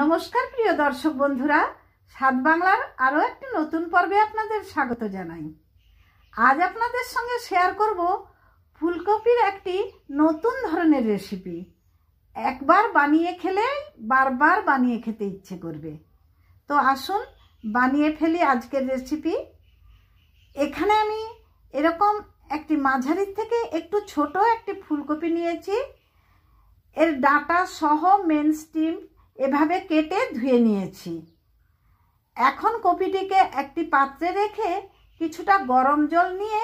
নমস্কার প্রিয় দর্শক বন্ধুরা সাত বাংলার আরও একটি নতুন পর্বে আপনাদের স্বাগত জানাই আজ আপনাদের সঙ্গে শেয়ার করব ফুলকপির একটি নতুন ধরনের রেসিপি একবার বানিয়ে খেলে বারবার বানিয়ে খেতে ইচ্ছে করবে তো আসুন বানিয়ে ফেলি আজকের রেসিপি এখানে আমি এরকম একটি মাঝারির থেকে একটু ছোট একটি ফুলকপি নিয়েছি এর ডাটা সহ মেন স্টিম এভাবে কেটে ধুয়ে নিয়েছি এখন কপিটিকে একটি পাত্রে রেখে কিছুটা গরম জল নিয়ে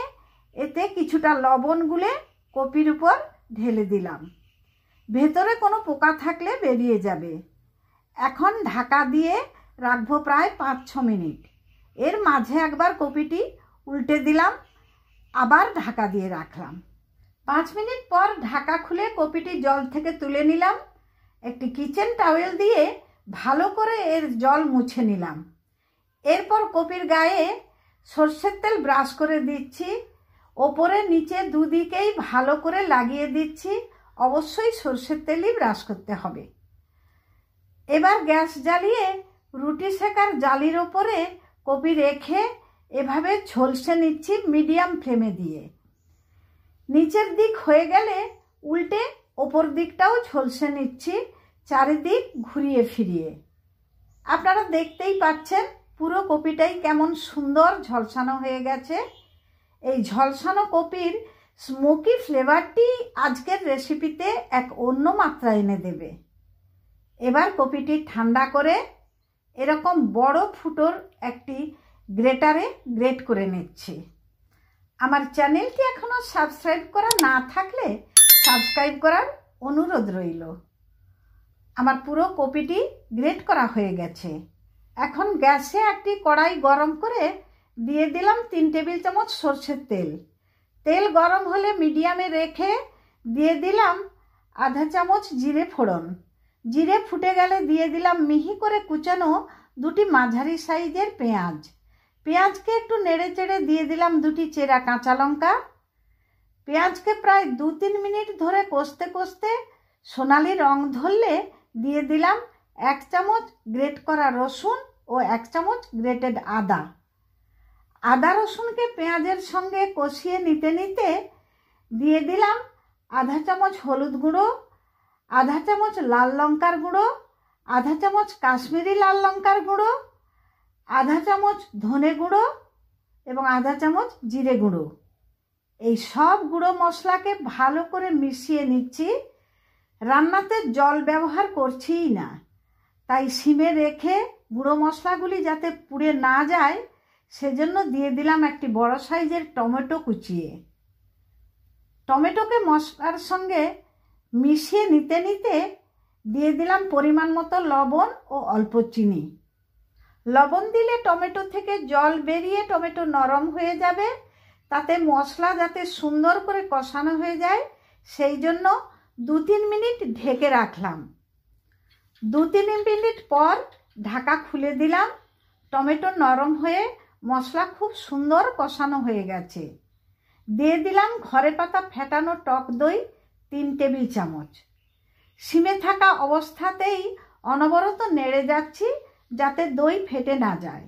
এতে কিছুটা লবণ গুলে কপির উপর ঢেলে দিলাম ভেতরে কোনো পোকা থাকলে বেরিয়ে যাবে এখন ঢাকা দিয়ে রাখবো প্রায় পাঁচ ছ মিনিট এর মাঝে একবার কপিটি উল্টে দিলাম আবার ঢাকা দিয়ে রাখলাম পাঁচ মিনিট পর ঢাকা খুলে কপিটি জল থেকে তুলে নিলাম একটি কিচেন টাওয়েল দিয়ে ভালো করে এর জল মুছে নিলাম এরপর কপির গায়ে সর্ষের তেল ব্রাশ করে দিচ্ছি ওপরে নিচে দুদিকেই ভালো করে লাগিয়ে দিচ্ছি অবশ্যই সর্ষের তেলই ব্রাশ করতে হবে এবার গ্যাস জ্বালিয়ে রুটি শেখার জালির ওপরে কপি রেখে এভাবে ঝলসে নিচ্ছি মিডিয়াম ফ্লেমে দিয়ে নিচের দিক হয়ে গেলে উল্টে ওপর দিকটাও ঝলসে নিচ্ছি চারিদিক ঘুরিয়ে ফিরিয়ে আপনারা দেখতেই পাচ্ছেন পুরো কপিটাই কেমন সুন্দর ঝলসানো হয়ে গেছে এই ঝলসানো কপির স্মোকি ফ্লেভারটি আজকের রেসিপিতে এক অন্য মাত্রা এনে দেবে এবার কপিটি ঠান্ডা করে এরকম বড় ফুটোর একটি গ্রেটারে গ্রেট করে নিচ্ছি আমার চ্যানেলটি এখনও সাবস্ক্রাইব করা না থাকলে সাবস্ক্রাইব করার অনুরোধ রইল আমার পুরো কপিটি গ্রেট করা হয়ে গেছে এখন গ্যাসে একটি কড়াই গরম করে দিয়ে দিলাম তিন টেবিল চামচ সর্ষের তেল তেল গরম হলে মিডিয়ামে রেখে দিয়ে দিলাম আধা চামচ জিরে ফোড়ন জিরে ফুটে গেলে দিয়ে দিলাম মিহি করে কুচানো দুটি মাঝারি সাইজের পেঁয়াজ পেঁয়াজকে একটু নেড়ে চেড়ে দিয়ে দিলাম দুটি চেরা কাঁচা লঙ্কা পেঁয়াজকে প্রায় দু তিন মিনিট ধরে কষতে কষতে সোনালি রং ধরলে দিয়ে দিলাম এক চামচ গ্রেট করা রসুন ও এক চামচ গ্রেটেড আদা আদা রসুনকে পেঁয়াজের সঙ্গে কষিয়ে নিতে নিতে দিয়ে দিলাম আধা চামচ হলুদ গুঁড়ো আধা চামচ লাল লঙ্কার গুঁড়ো আধা চামচ কাশ্মীরি লাল লঙ্কার গুঁড়ো আধা চামচ ধনে গুঁড়ো এবং আধা চামচ জিরে গুঁড়ো এই সব গুঁড়ো মশলাকে ভালো করে মিশিয়ে নিচ্ছি রান্নাতে জল ব্যবহার করছিই না তাই সিমে রেখে গুঁড়ো মশলাগুলি যাতে পুড়ে না যায় সেজন্য দিয়ে দিলাম একটি বড় সাইজের টমেটো কুচিয়ে টমেটোকে মশলার সঙ্গে মিশিয়ে নিতে নিতে দিয়ে দিলাম পরিমাণ মতো লবণ ও অল্প চিনি লবণ দিলে টমেটো থেকে জল বেরিয়ে টমেটো নরম হয়ে যাবে তাতে মশলা যাতে সুন্দর করে কষানো হয়ে যায় সেই জন্য দু তিন মিনিট ঢেকে রাখলাম দু তিন মিনিট পর ঢাকা খুলে দিলাম টমেটো নরম হয়ে মশলা খুব সুন্দর কষানো হয়ে গেছে দিয়ে দিলাম ঘরে পাতা ফেটানো টক দই তিন টেবিল চামচ সিমে থাকা অবস্থাতেই অনবরত নেড়ে যাচ্ছি যাতে দই ফেটে না যায়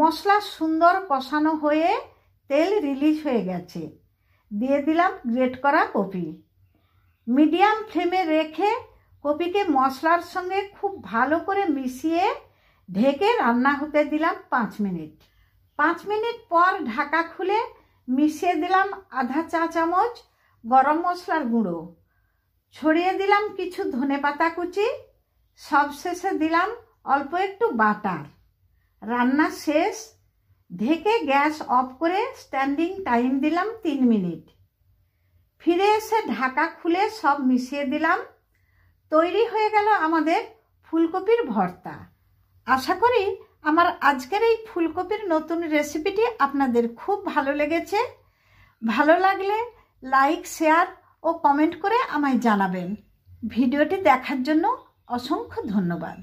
মশলা সুন্দর কষানো হয়ে তেল রিলিজ হয়ে গেছে দিয়ে দিলাম গ্রেট করা কপি মিডিয়াম ফ্লেমে রেখে কপিকে মশলার সঙ্গে খুব ভালো করে মিশিয়ে ঢেকে রান্না হতে দিলাম পাঁচ মিনিট পাঁচ মিনিট পর ঢাকা খুলে মিশিয়ে দিলাম আধা চা চামচ গরম মশলার গুঁড়ো ছড়িয়ে দিলাম কিছু ধনে পাতা কুচি সবশেষে দিলাম অল্প একটু বাটার রান্না শেষ ঢেকে গ্যাস অফ করে স্ট্যান্ডিং টাইম দিলাম তিন মিনিট ফিরে এসে ঢাকা খুলে সব মিশিয়ে দিলাম তৈরি হয়ে গেল আমাদের ফুলকপির ভর্তা আশা করি আমার আজকের এই ফুলকপির নতুন রেসিপিটি আপনাদের খুব ভালো লেগেছে ভালো লাগলে লাইক শেয়ার ও কমেন্ট করে আমায় জানাবেন ভিডিওটি দেখার জন্য অসংখ্য ধন্যবাদ